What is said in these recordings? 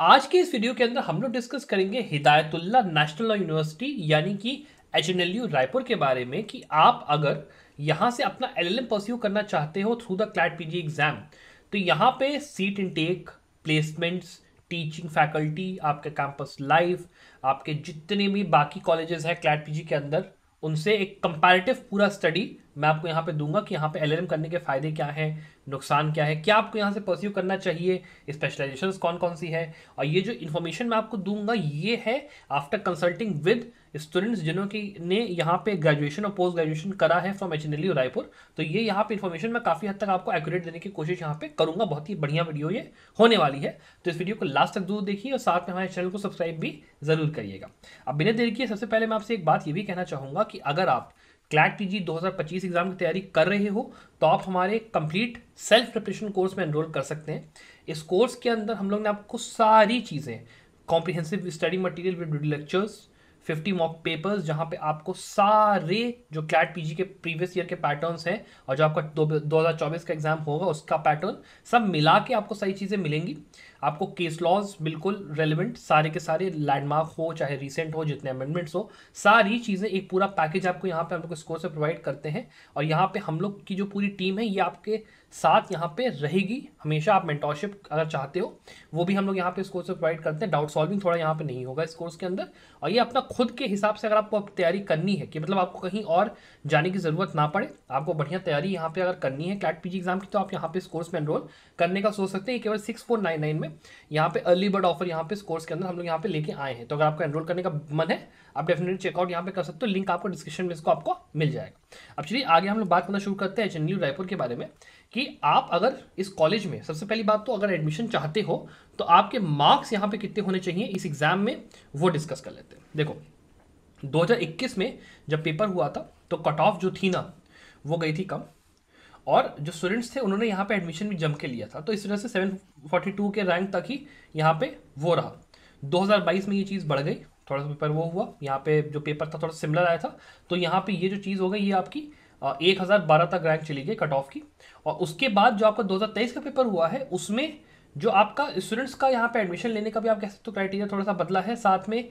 आज के इस वीडियो के अंदर हम लोग डिस्कस करेंगे हिदायतुल्ला नेशनल लॉ यूनिवर्सिटी यानी कि एच रायपुर के बारे में कि आप अगर यहाँ से अपना एल एल परस्यू करना चाहते हो through the CLAT P exam तो यहाँ पे seat intake placements teaching faculty आपके कैंपस लाइफ आपके जितने भी बाकी कॉलेजेस हैं क्लैट पी के अंदर उनसे एक कंपेरेटिव पूरा स्टडी मैं आपको यहाँ पे दूंगा कि यहाँ पे एल करने के फ़ायदे क्या हैं नुकसान क्या है क्या आपको यहाँ से परस्यू करना चाहिए स्पेशलाइजेशन कौन कौन सी है और ये जो इन्फॉर्मेशन मैं आपको दूंगा ये है आफ्टर कंसल्टिंग विद स्टूडेंट्स जिन्हों की ने यहाँ पे ग्रेजुएशन और पोस्ट ग्रेजुएशन करा है फ्रॉम एच एन रायपुर तो ये यहाँ पे इन्फॉर्मेशन मैं काफ़ी हद तक आपको एक्यूरेट देने की कोशिश यहाँ पे करूँगा बहुत ही बढ़िया वीडियो ये होने वाली है तो इस वीडियो को लास्ट तक जरूर देखिए और साथ में हमारे चैनल को सब्सक्राइब भी ज़रूर करिएगा अब बिना देर किए सबसे पहले मैं आपसे एक बात ये भी कहना चाहूँगा कि अगर आप क्लैट पीजी 2025 एग्ज़ाम की तैयारी कर रहे हो तो आप हमारे कंप्लीट सेल्फ प्रिपरेशन कोर्स में एनरोल कर सकते हैं इस कोर्स के अंदर हम लोग ने आपको सारी चीज़ें comprehensive study material with lectures 50 mock papers जहाँ पे आपको सारे जो क्लैट पीजी के प्रीवियस ईयर के पैटर्न्स हैं और जो आपका दो 2024 का एग्ज़ाम होगा उसका पैटर्न सब मिला के आपको सारी चीज़ें मिलेंगी आपको केस लॉज बिल्कुल रेलिवेंट सारे के सारे लैंडमार्क हो चाहे रिसेंट हो जितने अमेंडमेंट्स हो सारी चीज़ें एक पूरा पैकेज आपको यहाँ पे हम लोग स्कोर से प्रोवाइड करते हैं और यहाँ पर हम लोग की जो पूरी टीम है ये आपके साथ यहाँ पे रहेगी हमेशा आप मेंटोरशिप अगर चाहते हो वो भी हम लोग यहाँ पे इस कोर्स में प्रोवाइड करते हैं डाउट सॉल्विंग थोड़ा यहाँ पे नहीं होगा इस कोर्स के अंदर और ये अपना खुद के हिसाब से अगर आपको तैयारी करनी है कि मतलब आपको कहीं और जाने की ज़रूरत ना पड़े आपको बढ़िया तैयारी यहाँ पे अगर करनी है क्लैट पीजी एग्जाम की तो आप यहाँ पे इस कोर्स में एनरोल करने का सोच सकते हैं केवल सिक्स फोर नाइन नाइन में यहाँ पे अर्ली बर्ड ऑफर यहाँ पे इस कोर्स के अंदर हम लोग यहाँ पे लेके आए हैं तो अगर आपको एनरोल करने का मन है आप डेफिनेटली चेकआउट यहाँ पे कर सकते हो लिंक आपको डिस्क्रिप्शन में इसको आपको मिल जाएगा अब चलिए आगे हम लोग बात करना शुरू करते हैं एच रायपुर के बारे में कि आप अगर इस कॉलेज में सबसे पहली बात तो अगर एडमिशन चाहते हो तो आपके मार्क्स यहाँ पे कितने होने चाहिए इस एग्ज़ाम में वो डिस्कस कर लेते हैं देखो 2021 में जब पेपर हुआ था तो कट ऑफ जो थी ना वो गई थी कम और जो स्टूडेंट्स थे उन्होंने यहाँ पे एडमिशन भी जम के लिया था तो इस वजह से 742 के रैंक तक ही यहाँ पे वो रहा 2022 में ये चीज़ बढ़ गई थोड़ा सा पेपर वो हुआ यहाँ पे जो पेपर था थोड़ा सिमिलर आया था तो यहाँ पे ये जो चीज़ हो गई ये आपकी एक हज़ार बारह तक रैंक चली गई कट ऑफ की और उसके बाद जो आपका दो हज़ार तेईस का पेपर हुआ है उसमें जो आपका स्टूडेंट्स का यहाँ पे एडमिशन लेने का भी आप कह सकते हो क्राइटेरिया थोड़ा सा बदला है साथ में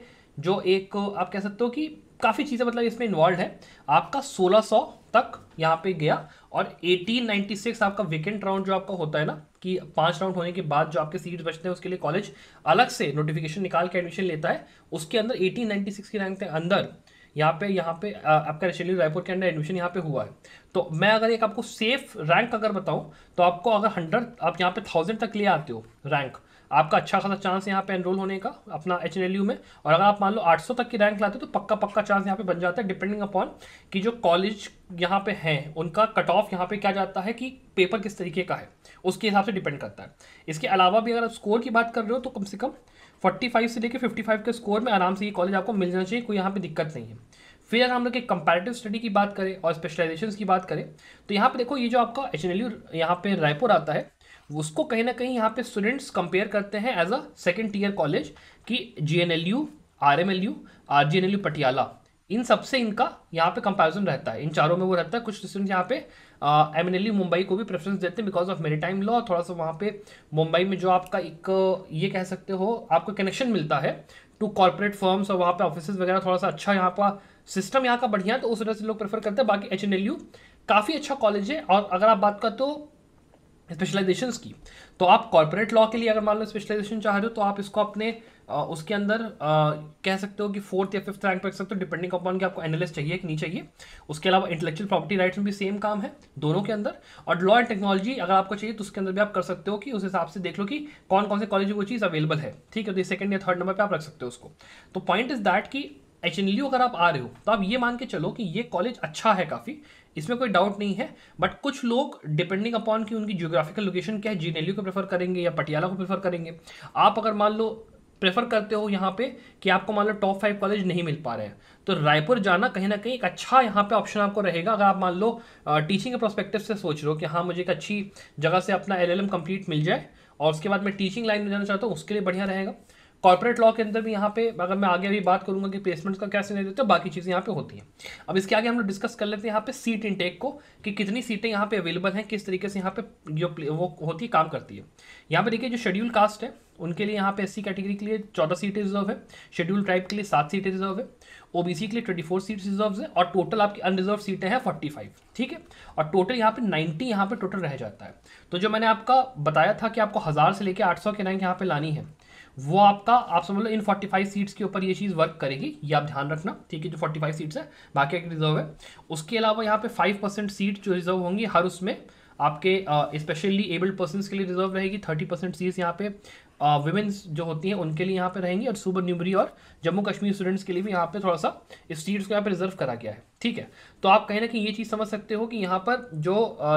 जो एक आप कह सकते हो कि काफ़ी चीज़ें मतलब इसमें इन्वॉल्व है आपका सोलह सौ तक यहाँ पे गया और 1896 आपका वीकेंड राउंड जो आपका होता है ना कि पांच राउंड होने के बाद जो आपके सीट्स बचते हैं उसके लिए कॉलेज अलग से नोटिफिकेशन निकाल के एडमिशन लेता है उसके अंदर 1896 की रैंक के अंदर यहाँ पे यहाँ पे आपका रेशली रायपुर के अंदर एडमिशन यहाँ पे हुआ है तो मैं अगर एक आपको सेफ रैंक अगर बताऊँ तो आपको अगर हंड्रेड आप यहाँ पे थाउजेंड तक ले आते हो रैंक आपका अच्छा खासा चांस यहाँ पे एनरोल होने का अपना एच में और अगर आप मान लो 800 तक की रैंक लाते हो तो पक्का पक्का चांस यहाँ पे बन जाता है डिपेंडिंग अपॉन कि जो कॉलेज यहाँ पे हैं उनका कट ऑफ यहाँ पे क्या जाता है कि पेपर किस तरीके का है उसके हिसाब से डिपेंड करता है इसके अलावा भी अगर आप स्कोर की बात कर रहे हो तो कम से कम 45 से लेकर 55 के स्कोर में आराम से ये कॉलेज आपको मिल जाना चाहिए कोई यहाँ पे दिक्कत नहीं है फिर अगर हम लोग एक कंपेरेटिव स्टडी की बात करें और स्पेशलाइजेशन की बात करें तो यहाँ पे देखो ये जो आपका एच एन यहाँ पे रायपुर आता है उसको कहीं ना कहीं यहाँ पे स्टूडेंट्स कंपेयर करते हैं as a second tier college कि G N L U R M L U R G N L U Patiala इन सबसे इनका यहाँ पे कंपैरिजन रहता है इन चारों में वो रहता है कुछ स्टूडेंट्स यहाँ पे M N L U Mumbai को भी प्रेफरेंस देते हैं because of maritime law थोड़ा सा वहाँ पे मुंबई में जो आपका एक ये कह सकते हो आपको कनेक्शन मिलता है टू कॉर्पोरेट फर्म्स और वहाँ पे ऑफिस वगैरह थोड़ा सा अच्छा यहाँ का सिस्टम यहाँ का बढ़िया है तो उस वजह से लोग प्रेफर करते हैं बाकी एच एन एल यू काफ़ी अच्छा कॉलेज है और अगर आप बात करते तो स्पेशलाइजेशन की तो आप कॉर्पोरेट लॉ के लिए अगर मान लो स्पेशलाइजेशन चाह रहे हो तो आप इसको अपने आ, उसके अंदर आ, कह सकते हो कि फोर्थ या फिफ्थ रैंक पर रख सकते हो डिपेंडिंग अपॉन कि आपको एनालिस्ट चाहिए कि नहीं चाहिए उसके अलावा इंटेलेक्चुअल प्रॉपर्टी राइट्स में भी सेम काम है दोनों के अंदर और लॉ एंड टेक्नोलॉजी अगर आपको चाहिए तो उसके अंदर भी आप कर सकते हो कि उस हिसाब से देख लो कि कौन कौन से कॉलेज वो चीज़ अवेलेबल है ठीक है तो सेकंड या थर्ड नंबर पर आप रख सकते हो उसको तो पॉइंट इज दैट कि एच एन अगर आप आ रहे हो तो आप ये मान के चलो कि ये कॉलेज अच्छा है काफ़ी इसमें कोई डाउट नहीं है बट कुछ लोग डिपेंडिंग अपॉन कि उनकी जियोग्राफिकल लोकेशन क्या है जी को प्रेफर करेंगे या पटियाला को प्रेफर करेंगे आप अगर मान लो प्रेफर करते हो यहाँ पे कि आपको मान लो टॉप फाइव कॉलेज नहीं मिल पा रहे हैं तो रायपुर जाना कहीं ना कहीं एक अच्छा यहाँ पे ऑप्शन आपको रहेगा अगर आप मान लो टीचिंग के प्रोस्पेक्टिव से सोच रहे हो कि हाँ मुझे एक अच्छी जगह से अपना एलएलएम कंप्लीट मिल जाए और उसके बाद मैं टीचिंग लाइन में जाना चाहता हूँ उसके लिए बढ़िया रहेगा कॉर्पोरेट लॉ के अंदर भी यहाँ पे अगर मैं आगे अभी बात करूँगा कि प्लेसमेंट्स का कैसे नहीं देते है बाकी चीज़ें यहाँ पे होती हैं अब इसके आगे हम लोग डिस्कस कर लेते हैं यहाँ पे सीट इनटेक को कि कितनी सीटें यहाँ पे अवेलेबल हैं किस तरीके से यहाँ पे जो वो होती है काम करती है यहाँ पे देखिए जो शेड्यूल कास्ट है उनके लिए यहाँ पे एस कैटेगरी के लिए चौदह सीटें रिजर्व है शेड्यूल ट्राइब के लिए सात सीटें रिजर्व है ओ के लिए ट्वेंटी फोर सीट रिजर्व है और टोटल आपकी अनरिजर्व सीटें हैं फोर्टी फाइव ठीक है और टोटल यहाँ पे नाइन्टी यहाँ पे टोटल रह जाता है तो जो मैंने आपका बताया था कि आपको हज़ार से लेकर आठ सौ के रैंक यहाँ पे लानी है वो आपका आप समझ लो इन 45 सीट्स के ऊपर ये चीज़ वर्क करेगी ये आप ध्यान रखना ठीक है जो 45 सीट्स है बाकी एक रिजर्व है उसके अलावा यहाँ पे 5 परसेंट सीट जो रिजर्व होंगी हर उसमें आपके स्पेशली एबल्ड पर्सन के लिए रिजर्व रहेगी थर्टी परसेंट सीट्स यहाँ पे वुमेन्स जो होती हैं उनके लिए यहाँ पे रहेंगी और सुबर न्यूबरी और जम्मू कश्मीर स्टूडेंट्स के लिए भी यहाँ पे थोड़ा सा इस सीट्स को यहाँ पे रिजर्व करा गया है ठीक है तो आप कहीं ना कहीं ये चीज़ समझ सकते हो कि यहाँ पर जो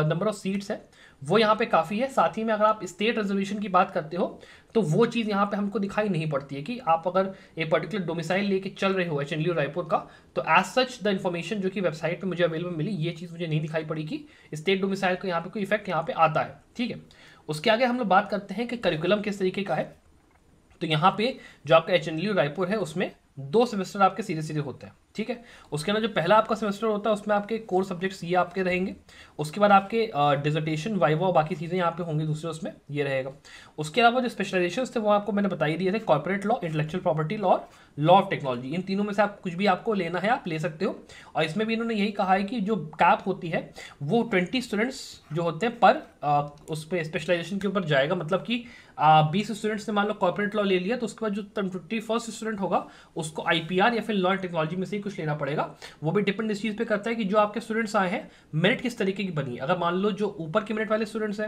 नंबर ऑफ सीट्स है वो यहाँ पे काफ़ी है साथ ही में अगर आप स्टेट रिजर्वेशन की बात करते हो तो वो चीज़ यहाँ पे हमको दिखाई नहीं पड़ती है कि आप अगर एक पर्टिकुलर डोमिसाइल लेके चल रहे हो एच एन रायपुर का तो एज सच द इन्फॉर्मेशन जो कि वेबसाइट पे मुझे अवेलेबल मिली ये चीज़ मुझे नहीं दिखाई पड़ी कि स्टेट डोमिसाइल का यहाँ पे कोई इफेक्ट यहाँ पे आता है ठीक है उसके आगे हम लोग बात करते हैं कि करिकुलम किस तरीके का है तो यहाँ पे जो आपका एच रायपुर है उसमें दो सेमेस्टर आपके सीरीज सीरीज होते हैं ठीक है उसके अंदर जो पहला आपका सेमेस्टर होता है उसमें आपके कोर सब्जेक्ट्स ये आपके रहेंगे उसके बाद आपके डिजर्टेशन वाइवा और बाकी चीज़ें यहाँ पे होंगी दूसरे उसमें ये रहेगा उसके अलावा जो स्पेशलाइजेशन थे वो आपको मैंने बताई दिए थे corporate law intellectual property law और लॉ ऑफ टेक्नोलॉजी इन तीनों में से आप कुछ भी आपको लेना है आप ले सकते हो और इसमें भी इन्होंने यही कहा है कि जो कैप होती है वो ट्वेंटी स्टूडेंट्स जो होते हैं पर उस पर स्पेशलाइजेशन के ऊपर जाएगा मतलब कि बीस स्टूडेंट्स ने मान लो कॉर्पोरेट लॉ ले लिया तो उसके बाद जो ट्वेंटी फर्स्ट स्टूडेंट होगा उसको आई या फिर लॉ टेक्नोलॉजी में से ही कुछ लेना पड़ेगा वो भी डिपेंड इस चीज़ पर करता है कि जो आपके स्टूडेंट्स आए हैं मेरिट किस तरीके की बनी अगर मान लो जो ऊपर के मेरिट वाले स्टूडेंट्स हैं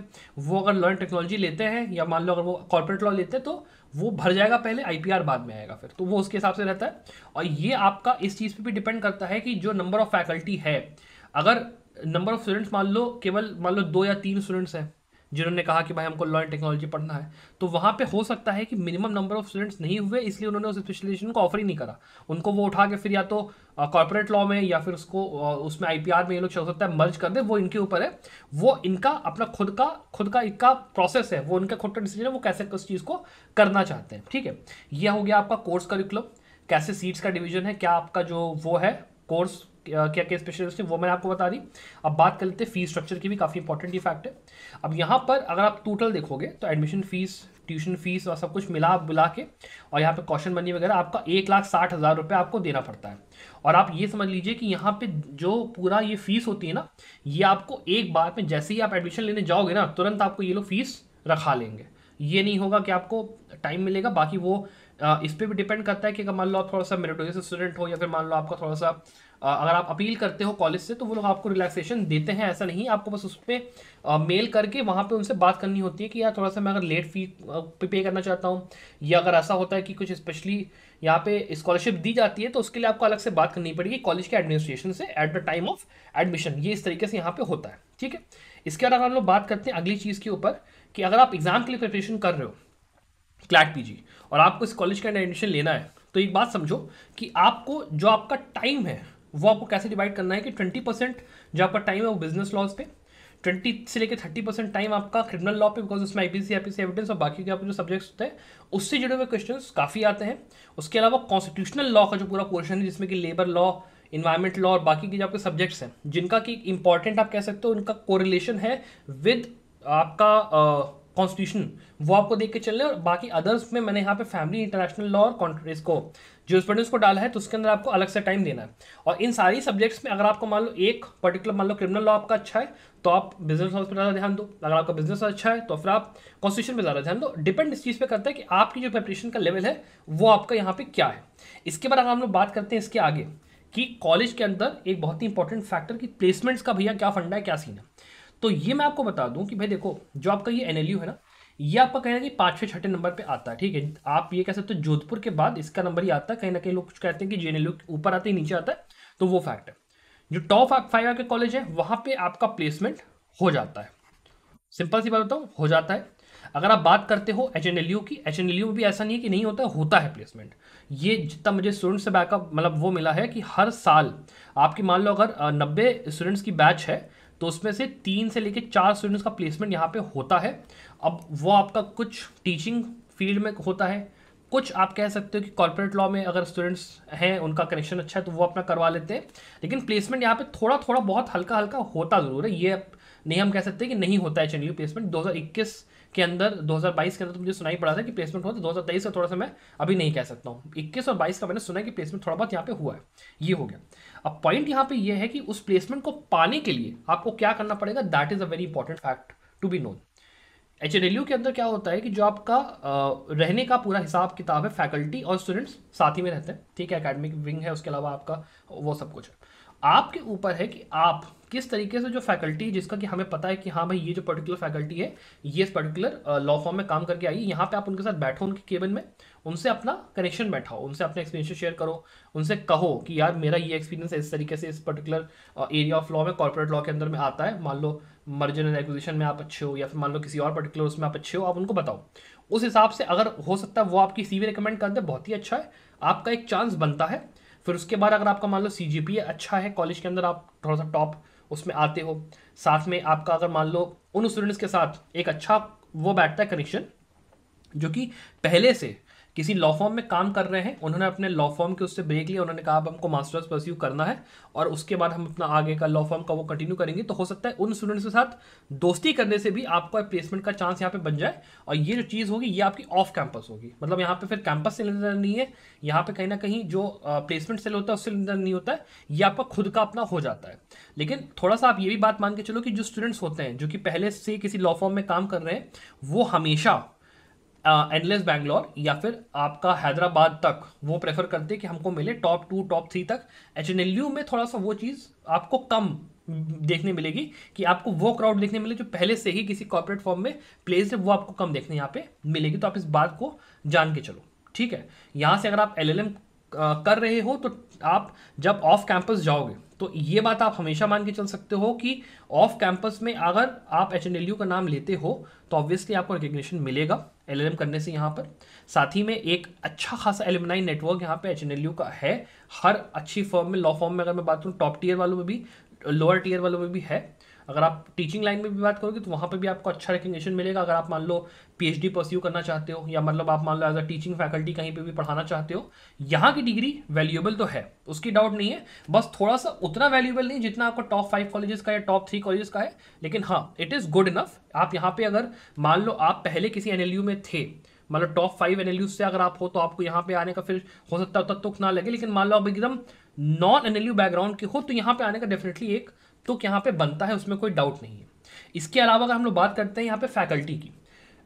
वो अगर लॉ एंड टेक्नोलॉजी लेते हैं या मान लो अगर वो कॉर्पोरेट लॉ लेते हैं तो वो भर जाएगा पहले आईपीआर बाद में आएगा फिर तो वो उसके हिसाब से रहता है और ये आपका इस चीज़ पे भी डिपेंड करता है कि जो नंबर ऑफ़ फैकल्टी है अगर नंबर ऑफ़ स्टूडेंट्स मान लो केवल मान लो दो या तीन स्टूडेंट्स हैं जिन्होंने कहा कि भाई हमको लॉ एंड टेक्नोलॉजी पढ़ना है तो वहाँ पे हो सकता है कि मिनिमम नंबर ऑफ स्टूडेंट्स नहीं हुए इसलिए उन्होंने उस स्पेशलाइजेशन को ऑफर ही नहीं करा उनको वो उठा के फिर या तो कॉर्पोरेट लॉ में या फिर उसको उसमें आई में ये लोग हो सकता है मर्ज कर दे वो इनके ऊपर है वो इनका अपना खुद का खुद का इनका प्रोसेस है वो उनका खुद का डिसीजन है वो कैसे उस चीज़ को करना चाहते हैं ठीक है यह हो गया आपका कोर्स करिकुलम कैसे सीट्स का डिवीजन है क्या आपका जो वो है कोर्स क्या क्या स्पेशलिस्ट है वो मैंने आपको बता दी अब बात कर लेते हैं फीस स्ट्रक्चर की भी काफ़ी इंपॉर्टेंट इफैक्ट फैक्ट है अब यहाँ पर अगर आप टोटल देखोगे तो एडमिशन फीस ट्यूशन फीस और सब कुछ मिला बुला के और यहाँ पे क्वेश्चन मनी वगैरह आपका एक लाख साठ हज़ार रुपये आपको देना पड़ता है और आप ये समझ लीजिए कि यहाँ पे जो पूरा ये फीस होती है ना ये आपको एक बार में जैसे ही आप एडमिशन लेने जाओगे ना तुरंत आपको ये लोग फीस रखा लेंगे ये नहीं होगा कि आपको टाइम मिलेगा बाकी वो इस पर भी डिपेंड करता है कि अगर मान लो आप थोड़ा सा मेरिटोरियस स्टूडेंट हो या फिर मान लो आपका थोड़ा सा अगर आप अपील करते हो कॉलेज से तो वो लोग आपको रिलैक्सेशन देते हैं ऐसा नहीं आपको बस उस पर मेल करके वहाँ पे उनसे बात करनी होती है कि यार थोड़ा सा मैं अगर लेट फी पे पे करना चाहता हूँ या अगर ऐसा होता है कि कुछ स्पेशली यहाँ पे स्कॉलरशिप दी जाती है तो उसके लिए आपको अलग से बात करनी पड़ेगी कॉलेज के एडमिनिस्ट्रेशन से at the time of admission ये इस तरीके से यहाँ पर होता है ठीक है इसके बाद अगर हम लोग बात करते हैं अगली चीज़ के ऊपर कि अगर आप एग्ज़ाम के लिए प्रिपरेशन कर रहे हो क्लैट पीजी और आपको इस कॉलेज का एडमिशन लेना है तो एक बात समझो कि आपको जो आपका टाइम है वो आपको कैसे डिवाइड करना है कि ट्वेंटी परसेंट जो आपका टाइम है वो बिजनेस लॉज पे ट्वेंटी से लेकर थर्टी परसेंट टाइम आपका क्रिमिनल लॉ पे बिकॉज उसमें आईपीसी आईपीसी एविडेंस और बाकी के आपके जो सब्जेक्ट्स होते हैं उससे जुड़े हुए क्वेश्चन काफ़ी आते हैं उसके अलावा कॉन्स्टिट्यूशनल लॉ का जो पूरा पोर्शन है जिसमें कि लेबर लॉ इन्वायरमेंट लॉ और बाकी के जो आपके सब्जेक्ट्स हैं जिनका कि इंपॉर्टेंट आप कह सकते हो उनका कोरिलेशन है विद आपका कॉन्स्टिट्यूशन वो आपको देख के चल रहे और बाकी अदर्स में मैंने यहाँ पे फैमिली इंटरनेशनल लॉ और को जो स्टूडेंट्स को डाला है तो उसके अंदर आपको अलग से टाइम देना है और इन सारी सब्जेक्ट्स में अगर आपको मान लो एक पर्टिकुलर मान लो क्रिमिनल लॉ आपका अच्छा है तो आप बिजनेस लॉस पर ज़्यादा ध्यान दो अगर आपका बिजनेस अच्छा है तो फिर आप कॉन्स्टिट्यूशन पर ज़्यादा ध्यान दो डिपेंड इस चीज़ पर करता है कि आपकी जो प्रेपरेशन का लेवल है वो आपका यहाँ पर क्या है इसके बाद अगर हम लोग बात करते हैं इसके आगे कि कॉलेज के अंदर एक बहुत ही इंपॉर्टेंट फैक्टर कि प्लेसमेंट्स का भैया क्या फंडा है क्या सीन है तो ये मैं आपको बता दूं कि भाई देखो जो आपका ये एन है ना ये आपका कहना कि कहीं छठे नंबर पे आता है ठीक है आप ये कह सकते हो तो जोधपुर के बाद इसका नंबर ही आता है कहीं ना कहीं लोग कुछ कहते हैं कि जे ऊपर आते ही नीचे आता है तो वो फैक्ट है जो टॉप फाइव के कॉलेज है वहां पर आपका प्लेसमेंट हो जाता है सिंपल सी बात बताऊँ हो जाता है अगर आप बात करते हो एच की एच में भी ऐसा नहीं है कि नहीं होता है, होता है प्लेसमेंट ये जितना मुझे स्टूडेंट्स से बैकअप मतलब वो मिला है कि हर साल आपकी मान लो अगर नब्बे स्टूडेंट्स की बैच है तो उसमें से तीन से लेकर चार स्टूडेंट्स का प्लेसमेंट यहाँ पे होता है अब वो आपका कुछ टीचिंग फील्ड में होता है कुछ आप कह सकते हो कि कॉर्पोरेट लॉ में अगर स्टूडेंट्स हैं उनका कनेक्शन अच्छा है तो वो अपना करवा लेते हैं लेकिन प्लेसमेंट यहाँ पे थोड़ा थोड़ा बहुत हल्का हल्का होता ज़रूर है ये नहीं हम कह सकते कि नहीं होता है जनरली प्लेसमेंट 2021 के अंदर 2022 के अंदर तो मुझे सुनाई पड़ा था कि प्लेसमेंट हुआ तो 2023 का थोड़ा सा मैं अभी नहीं कह सकता हूँ इक्कीस और बाईस का मैंने सुना कि प्लेसमेंट थोड़ा बहुत यहाँ पे हुआ है ये हो गया अब पॉइंट यहाँ पे यह है कि उस प्लेसमेंट को पाने के लिए आपको क्या करना पड़ेगा that is a very important fact to be known H के अंदर क्या होता है कि जो आपका रहने का पूरा हिसाब किताब है फैकल्टी और स्टूडेंट्स साथ ही में रहते हैं ठीक है अकेडमिक विंग है उसके अलावा आपका वो सब कुछ है आपके ऊपर है कि आप किस तरीके से जो फैकल्टी जिसका कि हमें पता है कि हाँ भाई ये जो पर्टिकुलर फैकल्टी है ये इस पर्टिकुलर लॉ फॉर्म में काम करके आई यहाँ पे आप उनके साथ बैठो उनके केबिन में उनसे अपना कनेक्शन बैठाओ उनसे अपना एक्सपीरियंस शेयर करो उनसे कहो कि यार मेरा ये एक्सपीरियंस इस तरीके से इस पर्टिकुलर एरिया ऑफ लॉ में कॉर्पोरेट लॉ के अंदर में आता है मान लो मर्जन एंड एक्विजिशन में आप अच्छे हो या फिर मान लो किसी और पर्टिकुलर उसमें आप अच्छे हो आप उनको बताओ उस हिसाब से अगर हो सकता है वो आपकी सी रिकमेंड करते बहुत ही अच्छा है आपका एक चांस बनता है फिर उसके बाद अगर आपका मान लो सी अच्छा है कॉलेज के अंदर आप थोड़ा सा टॉप उसमें आते हो साथ में आपका अगर मान लो उन स्टूडेंट्स के साथ एक अच्छा वो बैठता है कनेक्शन जो कि पहले से किसी लॉ फॉर्म में काम कर रहे हैं उन्होंने अपने लॉ फॉर्म के उससे ब्रेक लिया उन्होंने कहा अब हमको मास्टर्स परस्यू करना है और उसके बाद हम अपना आगे का लॉ फॉर्म का वो कंटिन्यू करेंगे तो हो सकता है उन स्टूडेंट्स के साथ दोस्ती करने से भी आपका प्लेसमेंट का चांस यहाँ पे बन जाए और ये जो चीज़ होगी ये आपकी ऑफ कैंपस होगी मतलब यहाँ पे फिर कैंपस से लेना नहीं है यहाँ पे कहीं ना कहीं जो प्लेसमेंट सेल होता है उससे लेना नहीं होता है ये आपका खुद का अपना हो जाता है लेकिन थोड़ा सा आप ये भी बात मान के चलो कि जो स्टूडेंट्स होते हैं जो कि पहले से किसी लॉ फॉर्म में काम कर रहे हैं वो हमेशा एनलेस बैंगलोर या फिर आपका हैदराबाद तक वो प्रेफर करते कि हमको मिले टॉप टू टॉप थ्री तक एच एन एल यू में थोड़ा सा वो चीज़ आपको कम देखने मिलेगी कि आपको वो क्राउड देखने मिले जो पहले से ही किसी कॉर्पोरेट फॉर्म में प्लेस है वो आपको कम देखने यहाँ पे मिलेगी तो आप इस बात को जान के चलो ठीक है यहाँ से अगर आप एल कर रहे हो तो आप जब ऑफ कैंपस जाओगे तो ये बात आप हमेशा मान के चल सकते हो कि ऑफ कैंपस में अगर आप एच का नाम लेते हो तो ऑब्वियसली आपको रिकग्निशन मिलेगा एल करने से यहाँ पर साथ ही में एक अच्छा खासा एलमनाई नेटवर्क यहाँ पे एच का है हर अच्छी फॉर्म में लॉ फॉर्म में अगर मैं बात करूँ टॉप टीयर वालों में भी लोअर टीयर वालों में भी है अगर आप टीचिंग लाइन में भी बात करोगे तो वहाँ पर भी आपको अच्छा रिकग्नेशन मिलेगा अगर आप मान लो पी परस्यू करना चाहते हो या मतलब आप मान लो एज अ टीचिंग फैकल्टी कहीं पर भी पढ़ाना चाहते हो यहाँ की डिग्री वैल्यूएबल तो है उसकी डाउट नहीं है बस थोड़ा सा उतना वैल्यूएबल नहीं जितना आपको टॉप फाइव कॉलेजेस का या टॉप थ्री कॉलेजेस का है लेकिन हाँ इट इज़ गुड इनफ आप यहाँ पर अगर मान लो आप पहले किसी एन में थे मतलब टॉप फाइव एन से अगर आप हो तो आपको यहाँ पे आने का फिर हो सकता है तब तक तो ना लगे लेकिन मान लो आप एकदम नॉन एन बैकग्राउंड के हो तो यहाँ पे आने का डेफिनेटली एक तो यहाँ पे बनता है उसमें कोई डाउट नहीं है इसके अलावा अगर हम लोग बात करते हैं यहाँ पे फैकल्टी की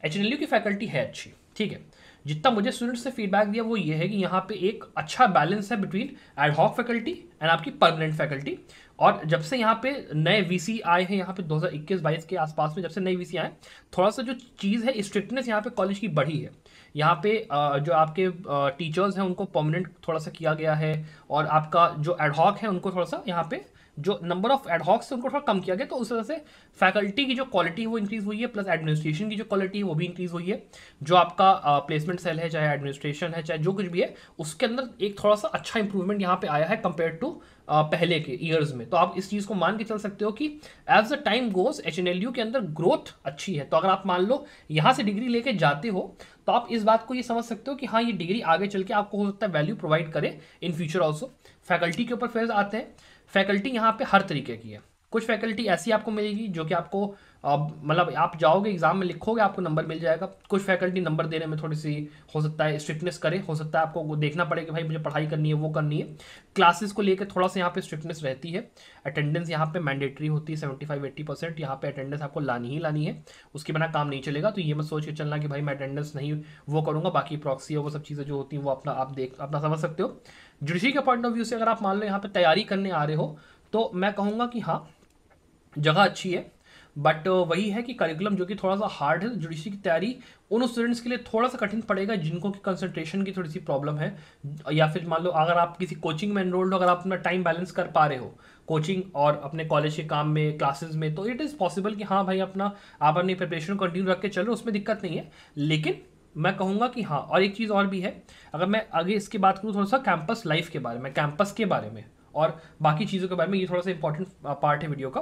एच की फैकल्टी है अच्छी ठीक है जितना मुझे स्टूडेंट्स ने फीडबैक दिया वो ये है कि यहाँ पे एक अच्छा बैलेंस है बिटवीन एडहॉक फैकल्टी एंड आपकी परमानेंट फैकल्टी और जब से यहाँ पे नए वीसी आए हैं यहाँ पे 2021-22 के आसपास में जब से नए वीसी आए थोड़ा सा जो चीज़ है स्ट्रिक्टनेस यहाँ पे कॉलेज की बढ़ी है यहाँ पे जो आपके टीचर्स हैं उनको परमानेंट थोड़ा सा किया गया है और आपका जो एडहॉक है उनको थोड़ा सा यहाँ पे जो नंबर ऑफ एडहॉक्स उनको थोड़ा कम किया गया तो उस वजह से फैकल्टी की जो क्वालिटी है वो इंक्रीज़ हुई है प्लस एडमिनिस्ट्रेशन की जो क्वालिटी है वो भी इंक्रीज़ हुई है जो आपका प्लेसमेंट सेल है चाहे एडमिनिस्ट्रेशन है चाहे जो कुछ भी है उसके अंदर एक थोड़ा सा अच्छा इंप्रूवमेंट यहाँ पे आया है कंपेयर टू पहले के ईयर्स में तो आप इस चीज़ को मान के चल सकते हो कि as the time goes H के अंदर ग्रोथ अच्छी है तो अगर आप मान लो यहाँ से डिग्री लेके जाते हो तो आप इस बात को ये समझ सकते हो कि हाँ ये डिग्री आगे चल के आपको हो सकता है वैल्यू प्रोवाइड करे इन फ्यूचर ऑल्सो फैकल्टी के ऊपर फेज आते हैं फैकल्टी यहाँ पे हर तरीके की है कुछ फैकल्टी ऐसी आपको मिलेगी जो कि आपको मतलब आप जाओगे एग्ज़ाम में लिखोगे आपको नंबर मिल जाएगा कुछ फैकल्टी नंबर देने में थोड़ी सी हो सकता है स्ट्रिक्टनेस करे हो सकता है आपको देखना पड़ेगा भाई मुझे पढ़ाई करनी है वो करनी है क्लासेस को लेकर थोड़ा सा यहाँ पे स्ट्रिक्टनेस रहती है अटेंडेंस यहाँ पे मैंडेटरी होती है सेवेंटी फाइव एट्टी परसेंट यहाँ पे अटेंडेंस आपको लानी ही लानी है उसके बिना काम नहीं चलेगा तो ये मत सोच के चलना कि भाई मैं अटेंडेंस नहीं वो करूँगा बाकी प्रॉक्सी वो सब चीज़ें जो होती हैं वो अपना आप देख अपना समझ सकते हो जुडिशी के पॉइंट ऑफ व्यू से अगर आप मान लो यहाँ पर तैयारी करने आ रहे हो तो मैं कहूँगा कि हाँ जगह अच्छी है बट वही है कि करिकुलम जो कि थोड़ा सा हार्ड है जुडिशरी की तैयारी उन स्टूडेंट्स के लिए थोड़ा सा कठिन पड़ेगा जिनको कि कंसंट्रेशन की थोड़ी सी प्रॉब्लम है या फिर मान लो अगर आप किसी कोचिंग में एनरोल्ड हो अगर आप अपना टाइम बैलेंस कर पा रहे हो कोचिंग और अपने कॉलेज के काम में क्लासेस में तो इट इज़ पॉसिबल कि हाँ भाई अपना आप अपनी प्रिपरेशन कंटिन्यू रख के चलो उसमें दिक्कत नहीं है लेकिन मैं कहूँगा कि हाँ और एक चीज़ और भी है अगर मैं आगे इसकी बात करूँ थोड़ा सा कैंपस लाइफ के बारे में कैंपस के बारे में और बाकी चीज़ों के बारे में ये थोड़ा सा इंपॉर्टेंट पार्ट है वीडियो का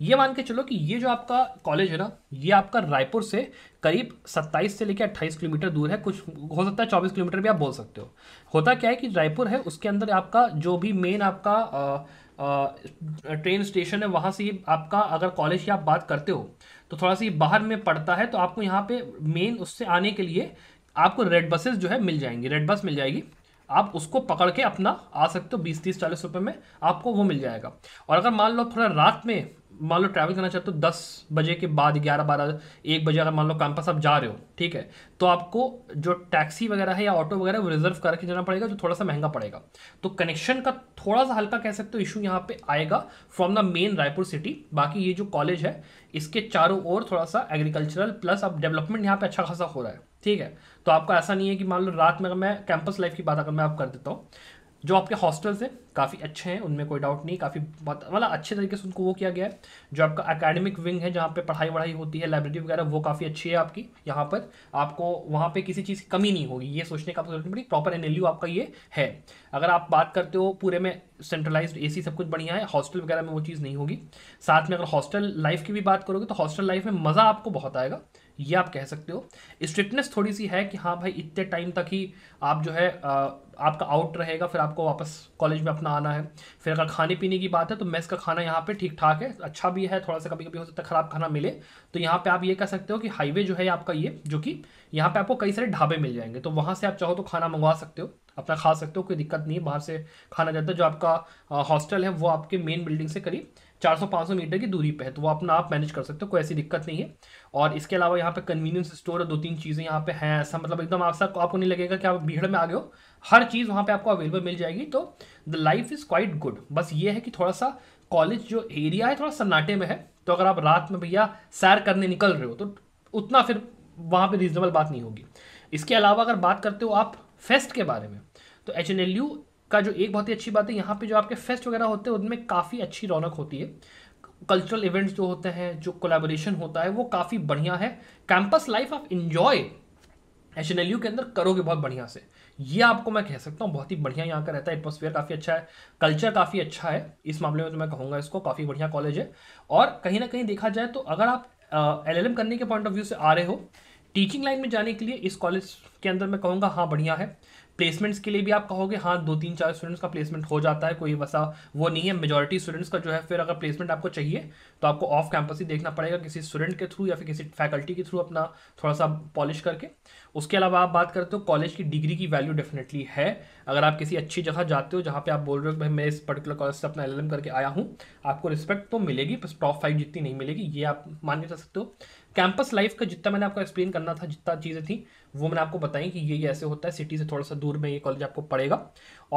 ये मान के चलो कि ये जो आपका कॉलेज है ना ये आपका रायपुर से करीब 27 से लेकर 28 किलोमीटर दूर है कुछ हो सकता है 24 किलोमीटर भी आप बोल सकते हो होता क्या है कि रायपुर है उसके अंदर आपका जो भी मेन आपका आ, ट्रेन स्टेशन है वहाँ से आपका अगर कॉलेज की आप बात करते हो तो थोड़ा सा ये बाहर में पड़ता है तो आपको यहाँ पे मेन उससे आने के लिए आपको रेड बसेस जो है मिल जाएंगी रेड बस मिल जाएगी आप उसको पकड़ के अपना आ सकते हो बीस तीस चालीस रुपये में आपको वो मिल जाएगा और अगर मान लो थोड़ा रात में मान लो ट्रैवल करना चाहते हो दस बजे के बाद ग्यारह बारह एक बजे अगर मान लो कैंपस आप जा रहे हो ठीक है तो आपको जो टैक्सी वगैरह है या ऑटो वगैरह वो रिजर्व करके जाना पड़ेगा जो थोड़ा सा महंगा पड़ेगा तो कनेक्शन का थोड़ा सा हल्का कह सकते हो इशू यहाँ पे आएगा from the main Raipur city बाकी ये जो कॉलेज है इसके चारों ओर थोड़ा सा एग्रीकल्चरल प्लस अब डेवलपमेंट यहाँ पर अच्छा खासा हो रहा है ठीक है तो आपका ऐसा नहीं है कि मान लो रात में अगर मैं कैंपस लाइफ की बात अगर मैं आप कर देता हूँ जो आपके हॉस्टल्स हैं काफ़ी अच्छे हैं उनमें कोई डाउट नहीं काफ़ी मतलब अच्छे तरीके से उनको वो किया गया है जो आपका एकेडमिक विंग है जहाँ पे पढ़ाई वढ़ाई होती है लाइब्रेरी वगैरह वो काफ़ी अच्छी है आपकी यहाँ पर आपको वहाँ पे किसी चीज़ की कमी नहीं होगी ये सोचने का आपको तो पड़ी प्रॉपर एन आपका ये है अगर आप बात करते हो पूरे में सेंट्रलाइज ए सब कुछ बढ़िया है हॉस्टल वगैरह में वो चीज़ नहीं होगी साथ में अगर हॉस्टल लाइफ की भी बात करोगे तो हॉस्टल लाइफ में मज़ा आपको बहुत आएगा ये आप कह सकते हो स्ट्रिक्टनेस थोड़ी सी है कि हाँ भाई इतने टाइम तक ही आप जो है आ, आपका आउट रहेगा फिर आपको वापस कॉलेज में अपना आना है फिर अगर खाने पीने की बात है तो मेस का खाना यहाँ पे ठीक ठाक है अच्छा भी है थोड़ा सा कभी कभी हो सकता है ख़राब खाना मिले तो यहाँ पे आप ये कह सकते हो कि हाईवे जो है आपका ये जो कि यहाँ पे आपको कई सारे ढाबे मिल जाएंगे तो वहाँ से आप चाहो तो खाना मंगवा सकते हो अपना खा सकते हो कोई दिक्कत नहीं है बाहर से खाना जाता है जो आपका हॉस्टल है वो आपके मेन बिल्डिंग से करीब चार सौ पाँच सौ मीटर की दूरी पे है तो वो अपना आप मैनेज कर सकते हो कोई ऐसी दिक्कत नहीं है और इसके अलावा यहाँ पे कन्वीनियंस स्टोर और दो तीन चीज़ें यहाँ पे हैं ऐसा मतलब एकदम आपसा आपको नहीं लगेगा कि आप भीड़ में आ गए हो हर चीज़ वहाँ पे आपको अवेलेबल मिल जाएगी तो the life is quite good बस ये है कि थोड़ा सा कॉलेज जो एरिया है थोड़ा सन्नाटे में है तो अगर आप रात में भैया सैर करने निकल रहे हो तो उतना फिर वहाँ पर रीजनेबल बात नहीं होगी इसके अलावा अगर बात करते हो आप फेस्ट के बारे में तो एच एन एल यू का जो एक बहुत ही अच्छी बात है यहाँ पे जो आपके फेस्ट वगैरह होते हैं उनमें काफ़ी अच्छी रौनक होती है कल्चरल इवेंट्स जो होते हैं जो कोलाबोरेशन होता है वो काफ़ी बढ़िया है कैंपस लाइफ आप enjoy H N L U के अंदर करोगे बहुत बढ़िया से ये आपको मैं कह सकता हूँ बहुत ही बढ़िया यहाँ का रहता है एटमोसफियर काफ़ी अच्छा है कल्चर काफ़ी अच्छा है इस मामले में तो मैं कहूँगा इसको काफ़ी बढ़िया कॉलेज है और कहीं ना कहीं देखा जाए तो अगर आप एल uh, करने के पॉइंट ऑफ व्यू से आ रहे हो टीचिंग लाइन में जाने के लिए इस कॉलेज के अंदर मैं कहूँगा हाँ बढ़िया है प्लेसमेंट्स के लिए भी आप कहोगे हाँ दो तीन चार स्टूडेंट्स का प्लेसमेंट हो जाता है कोई वैसा वो नहीं है मेजॉरिटी स्टूडेंट्स का जो है फिर अगर प्लेसमेंट आपको चाहिए तो आपको ऑफ कैंपस ही देखना पड़ेगा किसी स्टूडेंट के थ्रू या फिर किसी फैकल्टी के थ्रू अपना थोड़ा सा पॉलिश करके उसके अलावा आप बात करते हो कॉलेज की डिग्री की वैल्यू डेफिनेटली है अगर आप किसी अच्छी जगह जाते हो जहाँ पर आप बोल रहे हो भाई मैं इस पर्टिकुलर कॉलेज से अपना एल करके आया हूँ आपको रिस्पेक्ट तो मिलेगी बस टॉप फाइव जितनी नहीं मिलेगी ये आप मान के सकते हो कैंपस लाइफ का जितना मैंने आपको एक्सप्लेन करना था जितना चीज़ें थी वो मैंने आपको बताई कि ये ये ऐसे होता है सिटी से थोड़ा सा दूर में ये कॉलेज आपको पड़ेगा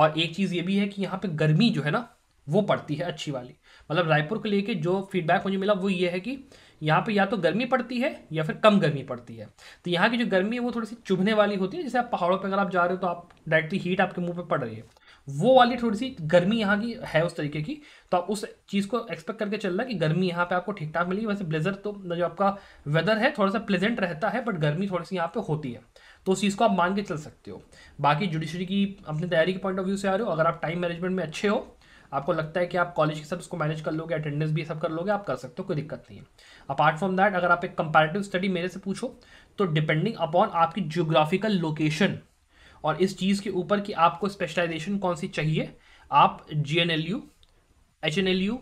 और एक चीज़ ये भी है कि यहाँ पर गर्मी जो है ना वो पड़ती है अच्छी वाली मतलब रायपुर को लेके जो फीडबैक मुझे मिला वो ये है कि यहाँ पे या तो गर्मी पड़ती है या फिर कम गर्मी पड़ती है तो यहाँ की जो गर्मी है वो थोड़ी सी चुभने वाली होती है जैसे आप पहाड़ों पर अगर आप जा रहे हो तो आप डायरेक्टली हीट आपके मुंह पे पड़ रही है वो वाली थोड़ी सी गर्मी यहाँ की है उस तरीके की तो आप उस चीज़ को एक्सपेक्ट करके चल रहा है कि गर्मी यहाँ पे आपको ठीक ठाक मिलेगी वैसे ब्लेजर तो जो आपका वेदर है थोड़ा सा प्लेजेंट रहता है बट गर्मी थोड़ी सी यहाँ पे होती है तो उस चीज़ को आप मान के चल सकते हो बाकी जुडिशरी की अपनी तैयारी के पॉइंट ऑफ व्यू से आ रहे हो अगर आप टाइम मैनेजमेंट में अच्छे हो आपको लगता है कि आप कॉलेज के सब इसको मैनेज कर लोगे अटेंडेंस भी सब कर लोगे आप कर सकते हो कोई दिक्कत नहीं है अपार्ट फ्रॉम दैट अगर आप एक कंपेरेटिव स्टडी मेरे से पूछो तो डिपेंडिंग अपॉन आपकी जियोग्राफिकल लोकेशन और इस चीज़ के ऊपर कि आपको स्पेशलाइजेशन कौन सी चाहिए आप G N L U H N L U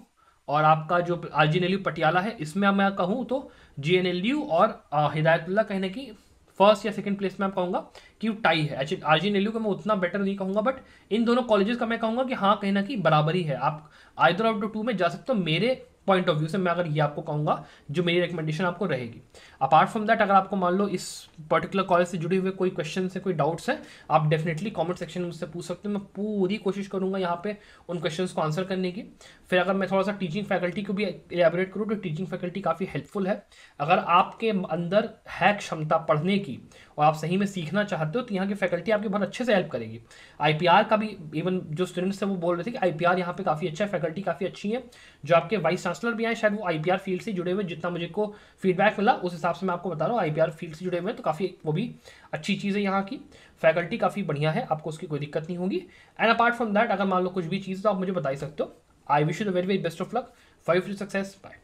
और आपका जो R G N L U Patiala है इसमें मैं कहूँ तो जी एन एल यू और हिदायतुल्ला कहने की फर्स्ट या सेकंड प्लेस में आप कहूँगा कि टाई है H R G N L U का मैं उतना बेटर नहीं कहूँगा बट इन दोनों कॉलेजेस का मैं कहूँगा कि हाँ कहना कि बराबरी है आप आइदर ऑफ टू में जा सकते हो मेरे पॉइंट ऑफ व्यू से मैं अगर ये आपको कहूँगा जो मेरी रिकमेंडेशन आपको रहेगी अपार्ट फ्रॉम दैट अगर आपको मान लो इस पर्टिकुलर कॉलेज से जुड़े हुए कोई क्वेश्चन है कोई डाउट्स है आप डेफिनेटली कॉमेंट सेक्शन में मुझसे पूछ सकते हो मैं पूरी कोशिश करूँगा यहाँ पे उन क्वेश्चन को आंसर करने की फिर अगर मैं थोड़ा सा टीचिंग फैकल्टी को भी एलेबोरेट करूँ तो टीचिंग फैकल्टी काफ़ी हेल्पफुल है अगर आपके अंदर है क्षमता पढ़ने की और आप सही में सीखना चाहते हो तो यहाँ की फैकल्टी आपकी बहुत अच्छे से हेल्प करेगी आई का भी इवन जो स्टूडेंट्स थे वो बोल रहे थे कि आई पी यहाँ पे काफ़ी अच्छा है फैकल्टी काफ़ी अच्छी है जो आपके वाइस चांसलर भी आए शायद वो आईबीआर फील्ड से जुड़े हुए जितना मुझे को फीडबैक मिला उस हिसाब से मैं आपको बता रहा हूँ आईबीआर फील्ड से जुड़े हुए हैं तो काफ़ी वो भी अच्छी चीज़ है यहाँ की फैकल्टी काफ़ी बढ़िया है आपको उसकी कोई दिक्कत नहीं होगी एंड अपार्ट फ्रॉम दैट अगर मान लो कुछ भी चीज़ तो आप मुझे बता ही सकते हो I wish you the very very best of luck five few success bye